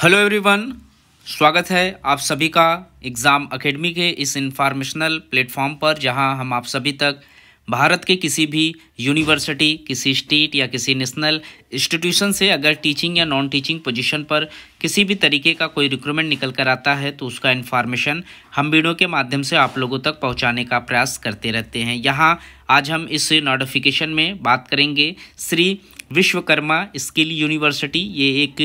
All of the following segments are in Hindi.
हेलो एवरीवन स्वागत है आप सभी का एग्ज़ाम अकेडमी के इस इंफॉर्मेशनल प्लेटफॉर्म पर जहां हम आप सभी तक भारत के किसी भी यूनिवर्सिटी किसी स्टेट या किसी नेशनल इंस्टीट्यूशन से अगर टीचिंग या नॉन टीचिंग पोजीशन पर किसी भी तरीके का कोई रिक्रूटमेंट निकल कर आता है तो उसका इन्फॉर्मेशन हम वीडियो के माध्यम से आप लोगों तक पहुंचाने का प्रयास करते रहते हैं यहाँ आज हम इस नोटिफिकेशन में बात करेंगे श्री विश्वकर्मा स्किल यूनिवर्सिटी ये एक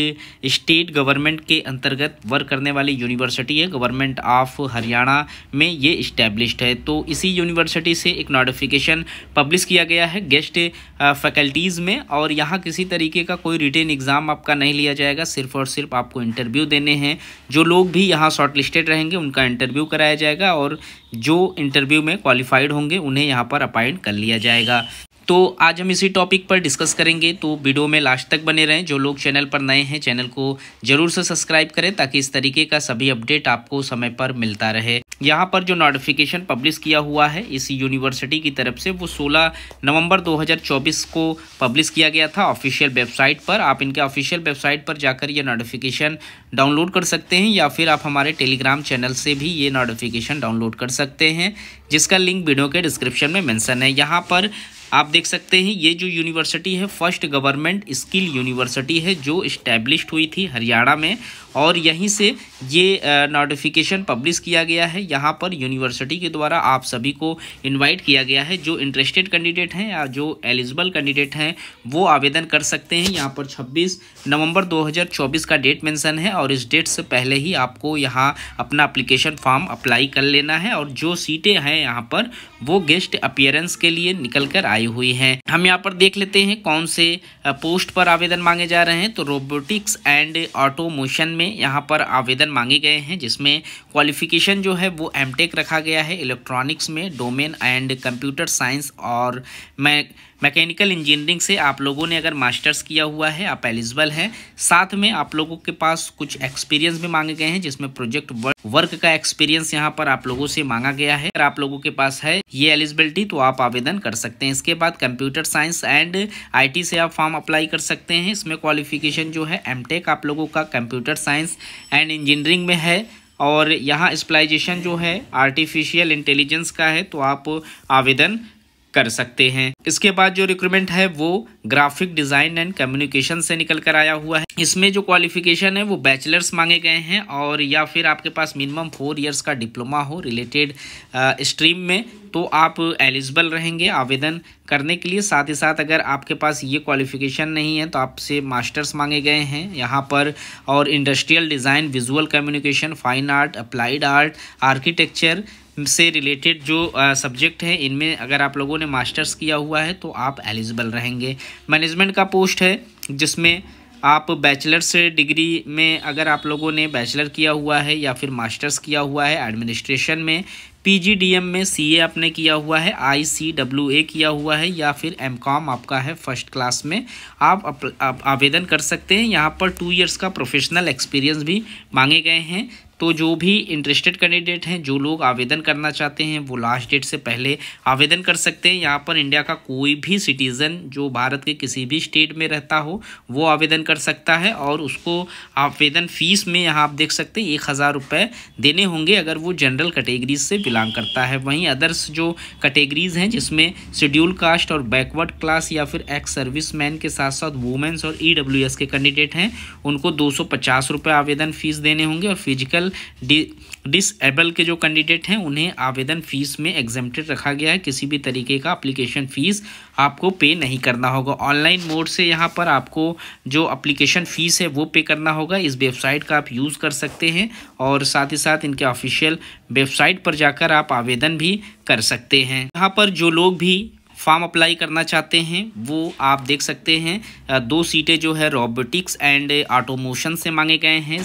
स्टेट गवर्नमेंट के अंतर्गत वर्क करने वाली यूनिवर्सिटी है गवर्नमेंट ऑफ हरियाणा में ये इस्टेब्लिश्ड है तो इसी यूनिवर्सिटी से एक नोटिफिकेशन पब्लिश किया गया है गेस्ट फैकल्टीज़ uh, में और यहाँ किसी तरीके का कोई रिटेन एग्ज़ाम आपका नहीं लिया जाएगा सिर्फ और सिर्फ आपको इंटरव्यू देने हैं जो लोग भी यहाँ शॉर्टलिस्टेड रहेंगे उनका इंटरव्यू कराया जाएगा और जो इंटरव्यू में क्वालिफाइड होंगे उन्हें यहाँ पर अपॉइंट कर लिया जाएगा तो आज हम इसी टॉपिक पर डिस्कस करेंगे तो वीडियो में लास्ट तक बने रहें जो लोग चैनल पर नए हैं चैनल को जरूर से सब्सक्राइब करें ताकि इस तरीके का सभी अपडेट आपको समय पर मिलता रहे यहाँ पर जो नोटिफिकेशन पब्लिश किया हुआ है इस यूनिवर्सिटी की तरफ से वो 16 नवंबर 2024 को पब्लिश किया गया था ऑफिशियल वेबसाइट पर आप इनके ऑफिशियल वेबसाइट पर जाकर ये नोटिफिकेशन डाउनलोड कर सकते हैं या फिर आप हमारे टेलीग्राम चैनल से भी ये नोटिफिकेशन डाउनलोड कर सकते हैं जिसका लिंक वीडियो के डिस्क्रिप्शन में मैंसन है यहाँ पर आप देख सकते हैं ये जो यूनिवर्सिटी है फर्स्ट गवर्नमेंट स्किल यूनिवर्सिटी है जो इस्टेब्लिश हुई थी हरियाणा में और यहीं से ये नोटिफिकेशन पब्लिश किया गया है यहाँ पर यूनिवर्सिटी के द्वारा आप सभी को इनवाइट किया गया है जो इंटरेस्टेड कैंडिडेट हैं या जो एलिजिबल कैंडिडेट हैं वो आवेदन कर सकते हैं यहाँ पर 26 नवंबर 2024 का डेट मेंशन है और इस डेट से पहले ही आपको यहाँ अपना अप्लीकेशन फॉर्म अप्लाई कर लेना है और जो सीटें हैं यहाँ पर वो गेस्ट अपियरेंस के लिए निकल कर आई हुई हैं हम यहाँ पर देख लेते हैं कौन से पोस्ट पर आवेदन मांगे जा रहे हैं तो रोबोटिक्स एंड ऑटोमोशन में में यहाँ पर आवेदन मांगे गए हैं जिसमें क्वालिफिकेशन जो है वो एम रखा गया है इलेक्ट्रॉनिक्स में डोमेन एंड कंप्यूटर साइंस और मै मैकेनिकल इंजीनियरिंग से आप लोगों ने अगर मास्टर्स किया हुआ है आप एलिजिबल हैं साथ में आप लोगों के पास कुछ एक्सपीरियंस भी मांगे गए हैं जिसमें प्रोजेक्ट वर्क का एक्सपीरियंस यहाँ पर आप लोगों से मांगा गया है अगर आप लोगों के पास है ये एलिजिबिलिटी तो आप आवेदन कर सकते हैं इसके बाद कंप्यूटर साइंस एंड आई से आप फॉर्म अप्लाई कर सकते हैं इसमें क्वालिफिकेशन जो है एमटेक आप लोगों का computer science science and engineering में है और यहाँ स्पलाइजेशन जो है आर्टिफिशियल इंटेलिजेंस का है तो आप आवेदन कर सकते हैं इसके बाद जो रिक्रूटमेंट है वो ग्राफिक डिज़ाइन एंड कम्युनिकेशन से निकल कर आया हुआ है इसमें जो क्वालिफिकेशन है वो बैचलर्स मांगे गए हैं और या फिर आपके पास मिनिमम फोर इयर्स का डिप्लोमा हो रिलेटेड स्ट्रीम में तो आप एलिजिबल रहेंगे आवेदन करने के लिए साथ ही साथ अगर आपके पास ये क्वालिफिकेशन नहीं है तो आपसे मास्टर्स मांगे गए हैं यहाँ पर और industrial design visual communication fine art applied art architecture से रिलेटेड जो सब्जेक्ट हैं इनमें अगर आप लोगों ने मास्टर्स किया हुआ है तो आप एलिजिबल रहेंगे मैनेजमेंट का पोस्ट है जिसमें आप बैचलर्स डिग्री में अगर आप लोगों ने बैचलर किया हुआ है या फिर मास्टर्स किया हुआ है एडमिनिस्ट्रेशन में पीजीडीएम में सीए आपने किया हुआ है आईसीडब्ल्यूए किया हुआ है या फिर एमकॉम आपका है फर्स्ट क्लास में आप, आप, आप आवेदन कर सकते हैं यहाँ पर टू इयर्स का प्रोफेशनल एक्सपीरियंस भी मांगे गए हैं तो जो भी इंटरेस्टेड कैंडिडेट हैं जो लोग आवेदन करना चाहते हैं वो लास्ट डेट से पहले आवेदन कर सकते हैं यहाँ पर इंडिया का कोई भी सिटीज़न जो भारत के किसी भी स्टेट में रहता हो वो आवेदन कर सकता है और उसको आवेदन फ़ीस में यहाँ आप देख सकते हैं एक हज़ार रुपये देने होंगे अगर वो जनरल कैटेगरीज से बिलोंग करता है वहीं अदर्स जो कैटेगरीज़ हैं जिसमें शेड्यूल कास्ट और बैकवर्ड क्लास या फिर एक्स सर्विस मैन के साथ साथ वुमेंस और ई e के कैंडिडेट हैं उनको दो सौ आवेदन फ़ीस देने होंगे और फिजिकल डिसेबल डिसेबल के जो कैंडिडेट हैं उन्हें आवेदन फ़ीस में एग्जेम्प्टेड रखा गया है किसी भी तरीके का अप्लीकेशन फ़ीस आपको पे नहीं करना होगा ऑनलाइन मोड से यहाँ पर आपको जो अप्लीकेशन फ़ीस है वो पे करना होगा इस वेबसाइट का आप यूज़ कर सकते हैं और साथ ही साथ इनके ऑफिशियल वेबसाइट पर जाकर आप आवेदन भी कर सकते हैं यहाँ पर जो लोग भी फॉर्म अप्लाई करना चाहते हैं वो आप देख सकते हैं दो सीटें जो है रोबोटिक्स एंड ऑटोमोशन से मांगे गए हैं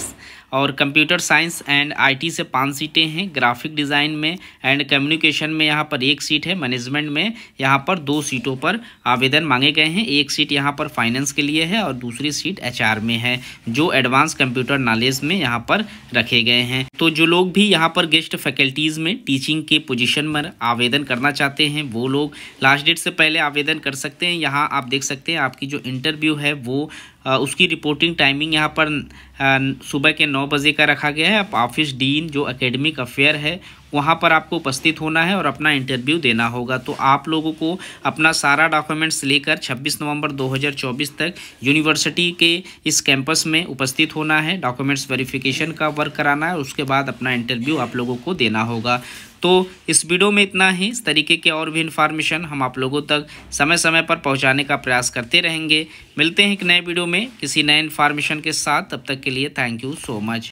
और कंप्यूटर साइंस एंड आईटी से पाँच सीटें हैं ग्राफिक डिज़ाइन में एंड कम्युनिकेशन में यहाँ पर एक सीट है मैनेजमेंट में यहाँ पर दो सीटों पर आवेदन मांगे गए हैं एक सीट यहाँ पर फाइनेंस के लिए है और दूसरी सीट एच में है जो एडवांस कंप्यूटर नॉलेज में यहाँ पर रखे गए हैं तो जो लोग भी यहाँ पर गेस्ट फैकल्टीज़ में टीचिंग के पोजिशन पर आवेदन करना चाहते हैं वो लोग लास्ट डेट से पहले आवेदन कर सकते हैं यहाँ आप देख सकते हैं आपकी जो इंटरव्यू है वो उसकी रिपोर्टिंग टाइमिंग यहाँ पर सुबह के नौ बजे का रखा गया है आप ऑफिस डीन जो एकेडमिक अफेयर है वहाँ पर आपको उपस्थित होना है और अपना इंटरव्यू देना होगा तो आप लोगों को अपना सारा डॉक्यूमेंट्स लेकर 26 नवंबर 2024 तक यूनिवर्सिटी के इस कैंपस में उपस्थित होना है डॉक्यूमेंट्स वेरिफिकेशन का वर्क कराना है उसके बाद अपना इंटरव्यू आप लोगों को देना होगा तो इस वीडियो में इतना ही इस तरीके के और भी इन्फॉर्मेशन हम आप लोगों तक समय समय पर पहुँचाने का प्रयास करते रहेंगे मिलते हैं एक नए वीडियो में किसी नए इन्फॉर्मेशन के साथ तब तक के लिए थैंक यू सो मच